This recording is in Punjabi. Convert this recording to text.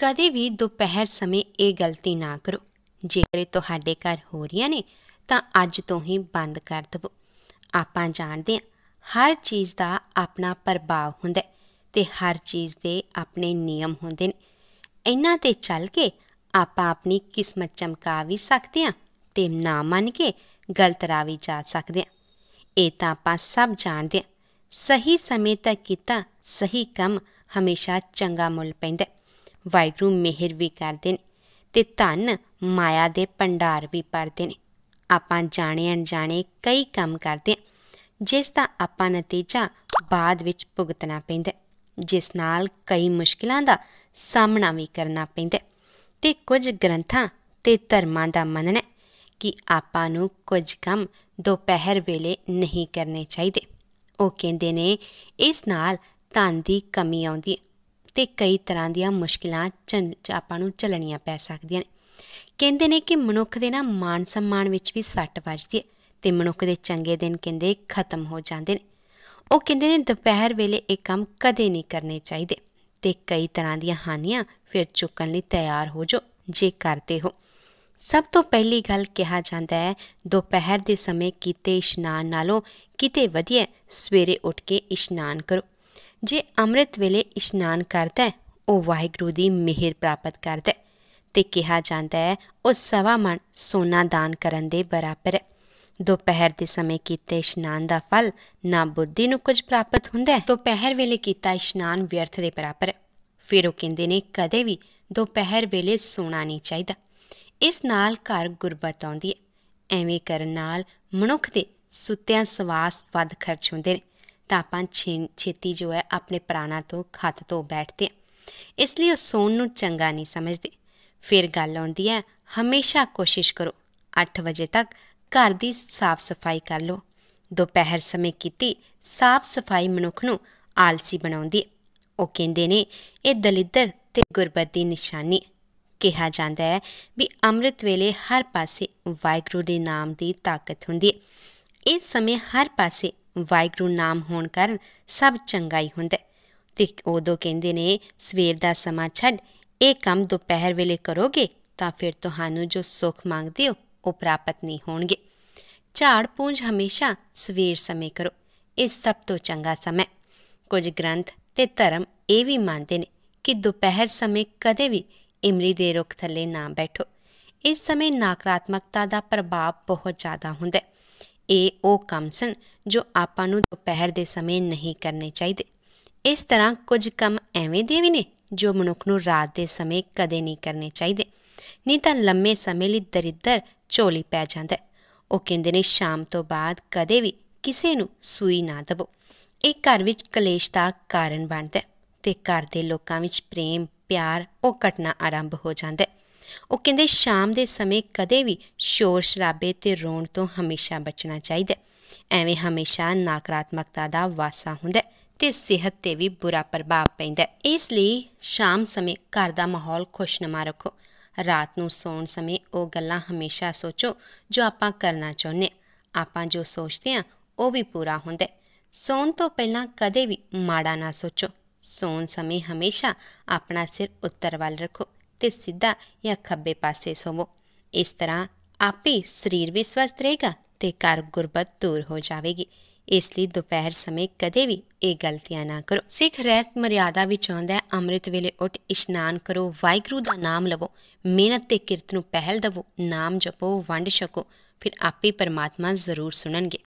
ਕਦੇ ਵੀ ਦੁਪਹਿਰ ਸਮੇਂ ਇਹ ਗਲਤੀ ਨਾ ਕਰੋ ਜੇਕਰ ਤੁਹਾਡੇ ਘਰ ਹੋ ਰਹੀਆਂ ਨੇ ਤਾਂ ਅੱਜ ਤੋਂ ਹੀ ਬੰਦ ਕਰ ਦਿਵੋ ਆਪਾਂ ਜਾਣਦੇ ਹਾਂ ਹਰ ਚੀਜ਼ ਦਾ ਆਪਣਾ ਪ੍ਰਭਾਵ ਹੁੰਦਾ ਹੈ ਤੇ ਹਰ ਚੀਜ਼ ਦੇ ਆਪਣੇ ਨਿਯਮ ਹੁੰਦੇ ਨੇ ਇਹਨਾਂ ਤੇ ਚੱਲ ਕੇ ਆਪਾਂ ਆਪਣੀ ਕਿਸਮਤ ਚਮਕਾ ਵੀ ਸਕਦੇ ਹਾਂ ਤੇ ਨਾ ਮੰਨ ਕੇ ਗਲਤ ਰਾਹ ਵੀ ਜਾ ਸਕਦੇ ਹਾਂ ਇਹ ਤਾਂ ਆਪਾਂ ਸਭ ਜਾਣਦੇ ਹਾਂ ਸਹੀ ਸਮੇਂ ਤੱਕ ਕੀਤਾ ਸਹੀ ਕੰਮ ਹਮੇਸ਼ਾ ਚੰਗਾ ਮੁੱਲ ਪੈਂਦਾ ਵਾਹਿਗੁਰੂ ਮਿਹਰ ਵੀ ਕਰਦੇ ਨੇ ਤੇ ਧਨ ਮਾਇਆ ਦੇ ਭੰਡਾਰ ਵੀ ਭਰਦੇ ਨੇ ਆਪਾਂ ਜਾਣੇ ਅਣਜਾਣੇ ਕਈ ਕੰਮ ਕਰਦੇ ਜਿਸ ਦਾ ਆਪਾਂ ਨਤੀਜਾ ਬਾਅਦ ਵਿੱਚ ਭੁਗਤਣਾ ਪੈਂਦਾ ਜਿਸ ਨਾਲ ਕਈ ਮੁਸ਼ਕਲਾਂ ਦਾ ਸਾਹਮਣਾ ਵੀ ਕਰਨਾ ਪੈਂਦਾ ਤੇ ਕੁਝ ਗ੍ਰੰਥਾਂ ਤੇ ਧਰਮਾਂ ਦਾ ਮੰਨਣਾ ਕਿ ਆਪਾਂ ਨੂੰ ਕੁਝ ਕੰਮ ਦੁਪਹਿਰ ਵੇਲੇ ਨਹੀਂ ਕਰਨੇ ਚਾਹੀਦੇ ਉਹ ਕਹਿੰਦੇ ਨੇ ਇਸ ਨਾਲ ਧਨ ਦੀ ਕਮੀ ਆਉਂਦੀ ਤੇ ਕਈ ਤਰ੍ਹਾਂ ਦੀਆਂ ਮੁਸ਼ਕਿਲਾਂ ਆਪਾਂ ਨੂੰ ਚੱਲਣੀਆਂ ਪੈ ਸਕਦੀਆਂ ਨੇ ਕਹਿੰਦੇ ਨੇ ਕਿ ਮਨੁੱਖ ਦੇ ਨਾ ਮਾਨ ਸਨਮਾਨ ਵਿੱਚ ਵੀ ਸੱਟ ਵੱਜਦੀ ਹੈ ਤੇ ਮਨੁੱਖ ਦੇ ਚੰਗੇ ਦਿਨ ਕਹਿੰਦੇ ਖਤਮ ਹੋ ਜਾਂਦੇ ਨੇ ਉਹ ਕਹਿੰਦੇ ਨੇ ਦੁਪਹਿਰ ਵੇਲੇ ਇਹ ਕੰਮ ਕਦੇ ਨਹੀਂ ਕਰਨੇ ਚਾਹੀਦੇ ਤੇ ਕਈ ਤਰ੍ਹਾਂ ਦੀਆਂ ਹਾਨੀਆਂ ਫਿਰ ਚੁੱਕਣ ਲਈ ਤਿਆਰ ਹੋ ਜੋ ਜੇ ਕਰਦੇ ਹੋ ਸਭ ਤੋਂ ਪਹਿਲੀ ਗੱਲ ਕਿਹਾ ਜਾਂਦਾ ਹੈ ਦੁਪਹਿਰ ਦੇ ਸਮੇਂ ਕੀਤੇ ਇਸ਼ਨਾਨ ਨਾਲੋਂ ਕਿਤੇ ਵਧੀਆ ਸਵੇਰੇ ਉੱਠ ਕੇ ਇਸ਼ਨਾਨ ਕਰੋ ਜੇ ਅੰਮ੍ਰਿਤ ਵੇਲੇ ਇਸ਼ਨਾਨ ਕਰਦਾ ਹੈ ਉਹ ਵਾਹਿਗੁਰੂ ਦੀ ਮਿਹਰ ਪ੍ਰਾਪਤ ਕਰਦਾ ਹੈ ਤੇ ਕਿਹਾ ਜਾਂਦਾ ਹੈ ਉਹ ਸਵਾ ਮਣ ਸੋਨਾ ਦਾਨ ਕਰਨ ਦੇ ਬਰਾਬਰ ਹੈ ਦੁਪਹਿਰ ਦੇ ਸਮੇਂ ਕੀਤੇ ਇਸ਼ਨਾਨ ਦਾ ਫਲ ਨਾ ਬੁੱਧੀ ਨੂੰ ਕੁਝ ਪ੍ਰਾਪਤ ਹੁੰਦਾ ਹੈ ਦੁਪਹਿਰ ਵੇਲੇ ਕੀਤਾ ਇਸ਼ਨਾਨ ਵਿਅਰਥ ਦੇ ਬਰਾਬਰ ਹੈ ਫਿਰ ਉਹ ਕਹਿੰਦੇ ਨੇ ਕਦੇ ਵੀ ਦੁਪਹਿਰ ਵੇਲੇ ਸੋਣਾ ਨਹੀਂ ਚਾਹੀਦਾ ਇਸ ਨਾਲ ਘਰ ਗੁਰਬਤ ਆਉਂਦੀ ਹੈ ਐਵੇਂ ਕਰਨ ਨਾਲ ਮਨੁੱਖ ਦੇ ਸੁੱਤਿਆਂ ਸਵਾਸ ਵੱਧ ਖਰਚ ਹੁੰਦੇ ਨੇ ਤਾਂ ਆਪਾਂ ਛੇਤੀ ਜੋ ਹੈ ਆਪਣੇ ਪ੍ਰਾਣਾ ਤੋਂ ਖੱਤ ਤੋਂ ਬੈਠਦੇ ਇਸ ਲਈ ਉਹ ਸੌਣ ਨੂੰ ਚੰਗਾ ਨਹੀਂ ਸਮਝਦੇ ਫਿਰ ਗੱਲ ਆਉਂਦੀ ਹੈ ਹਮੇਸ਼ਾ ਕੋਸ਼ਿਸ਼ ਕਰੋ 8 ਵਜੇ ਤੱਕ ਘਰ ਦੀ ਸਾਫ਼ ਸਫਾਈ ਕਰ ਲਓ ਦੁਪਹਿਰ ਸਮੇਂ ਕੀਤੀ ਸਾਫ਼ ਸਫਾਈ ਮਨੁੱਖ ਨੂੰ ਆਲਸੀ ਬਣਾਉਂਦੀ ਹੈ ਉਹ ਕਹਿੰਦੇ ਨੇ ਇਹ ਦਲਿੱਦਰ ਤੇ ਗੁਰਬਤ ਦੀ ਨਿਸ਼ਾਨੀ ਕਿਹਾ ਜਾਂਦਾ ਹੈ ਵੀ ਅੰਮ੍ਰਿਤ ਵੇਲੇ ਹਰ ਪਾਸੇ ਵਾਇਗਰੂ ਦੇ ਨਾਮ ਦੀ ਤਾਕਤ ਹੁੰਦੀ ਹੈ ਇਸ ਸਮੇਂ ਹਰ ਪਾਸੇ ਵਾਇਗਰੂ ਨਾਮ ਹੋਣ ਕਾਰਨ ਸਭ ਚੰਗਾ ਹੀ ਹੁੰਦਾ ਤੇ ਉਦੋਂ ਕਹਿੰਦੇ ਨੇ ਸਵੇਰ ਦਾ ਸਮਾਂ ਛੱਡ ਇਹ ਕੰਮ ਦੁਪਹਿਰ ਵੇਲੇ ਕਰੋਗੇ ਤਾਂ ਫਿਰ ਤੁਹਾਨੂੰ ਜੋ ਸੁੱਖ ਮੰਗਦੇ ਹੋ ਉਹ ਪ੍ਰਾਪਤ ਨਹੀਂ ਹੋਣਗੇ ਝਾੜ ਪੂੰਝ ਹਮੇਸ਼ਾ ਸਵੇਰ ਸਮੇਂ ਕਰੋ ਇਹ ਸਭ ਤੋਂ ਚੰਗਾ ਸਮਾਂ ਕੁਝ ਗ੍ਰੰਥ ਤੇ ਧਰਮ ਇਹ ਵੀ ਮੰਨਦੇ ਨੇ ਕਿ ਦੁਪਹਿਰ ਸਮੇਂ ਕਦੇ ਵੀ ਇਮਲੀ ਦੇ ਰੁੱਖ ਥੱਲੇ ਨਾ ਬੈਠੋ ਇਸ ਸਮੇਂ ਨਕਾਰਾਤਮਕਤਾ ਦਾ ਪ੍ਰਭਾਵ ਬਹੁਤ ਜ਼ਿਆਦਾ ਹੁੰਦਾ ਹੈ ਇਹ ਉਹ ਕੰਮ ਸਨ ਜੋ ਆਪਾਂ ਨੂੰ ਦੁਪਹਿਰ ਦੇ ਸਮੇਂ ਨਹੀਂ ਕਰਨੇ ਚਾਹੀਦੇ ਇਸ ਤਰ੍ਹਾਂ ਕੁਝ ਕੰਮ ਐਵੇਂ ਦੇ ਵੀ ਨੇ ਜੋ ਮਨੁੱਖ ਨੂੰ ਰਾਤ ਦੇ ਸਮੇਂ ਕਦੇ ਨਹੀਂ ਕਰਨੇ ਚਾਹੀਦੇ ਨਹੀਂ ਤਾਂ ਲੰਮੇ ਸਮੇਂ ਲਈ ਦਰਿੱਦਰ ਝੋਲੀ ਪੈ ਜਾਂਦਾ ਉਹ ਕਹਿੰਦੇ ਨੇ ਸ਼ਾਮ ਤੋਂ ਬਾਅਦ ਕਦੇ ਵੀ ਕਿਸੇ ਨੂੰ ਸੂਈ ਨਾ ਦਵੋ ਇਹ ਘਰ ਵਿੱਚ ਕਲੇਸ਼ ਦਾ ਕਾਰਨ ਬਣਦਾ ਤੇ ਘਰ ਦੇ ਲੋਕਾਂ ਵਿੱਚ ਪ੍ਰੇਮ ਪਿਆਰ ਉਹ ਘਟਨਾ ਆਰੰਭ ਹੋ ਜਾਂਦਾ ਉਹ ਕਹਿੰਦੇ ਸ਼ਾਮ ਦੇ ਸਮੇਂ ਕਦੇ ਵੀ ਸ਼ੋਰ ਸ਼ਰਾਬੇ ਤੇ ਰੋਣ ਤੋਂ ਹਮੇਸ਼ਾ ਬਚਣਾ ਚਾਹੀਦਾ ਐਵੇਂ ਹਮੇਸ਼ਾ ਨਕਾਰਾਤਮਕਤਾ ਦਾ ਵਾਸਾ ਹੁੰਦਾ ਤੇ ਸਿਹਤ ਤੇ ਵੀ ਬੁਰਾ ਪ੍ਰਭਾਵ ਪੈਂਦਾ ਇਸ ਲਈ ਸ਼ਾਮ ਸਮੇਂ ਘਰ ਦਾ ਮਾਹੌਲ ਖੁਸ਼ਨਮਾ ਰੱਖੋ ਰਾਤ ਨੂੰ ਸੌਣ ਸਮੇਂ ਉਹ ਗੱਲਾਂ ਹਮੇਸ਼ਾ ਸੋਚੋ ਜੋ ਆਪਾਂ ਕਰਨਾ ਚਾਹੁੰਦੇ ਆਪਾਂ ਜੋ ਸੋਚਦੇ ਆ ਉਹ ਵੀ ਪੂਰਾ ਹੁੰਦਾ ਸੌਣ ਤੋਂ ਪਹਿਲਾਂ ਕਦੇ ਵੀ ਮਾੜਾ ਨਾ ਸੋਚੋ ਸੌਣ ਸਮੇਂ ਹਮੇਸ਼ਾ ਆਪਣਾ ਸਿਰ ਉੱਤਰ ਵੱਲ ਰੱਖੋ ਤੇ ਸਿੱਧਾ ਜਾਂ ਖੱਬੇ ਪਾਸੇ ਸੋਵੋ ਇਸ ਤਰ੍ਹਾਂ ਆਪੇ ਸਰੀਰ ਵੀ ਸਵਸਥ ਰਹੇਗਾ ਤੇ ਕਰ ਗੁਰਬਤ ਦੂਰ ਹੋ ਜਾਵੇਗੀ ਇਸ ਲਈ ਦੁਪਹਿਰ ਸਮੇਂ ਕਦੇ ਵੀ ਇਹ ਗਲਤੀਆਂ ਨਾ ਕਰੋ ਸਿੱਖ ਰਹਿਤ ਮਰਿਆਦਾ ਵਿੱਚ ਆਉਂਦਾ ਹੈ ਅੰਮ੍ਰਿਤ ਵੇਲੇ ਉੱਠ ਇਸ਼ਨਾਨ ਕਰੋ ਵਾਹਿਗੁਰੂ ਦਾ ਨਾਮ ਲਵੋ ਮਿਹਨਤ ਤੇ ਕਿਰਤ ਨੂੰ ਪਹਿਲ ਦਵੋ ਨਾਮ ਜਪੋ ਵੰਡ ਛਕੋ ਫਿਰ ਆਪੇ ਪਰਮਾਤਮਾ ਜ਼ਰੂਰ ਸੁਣਨਗੇ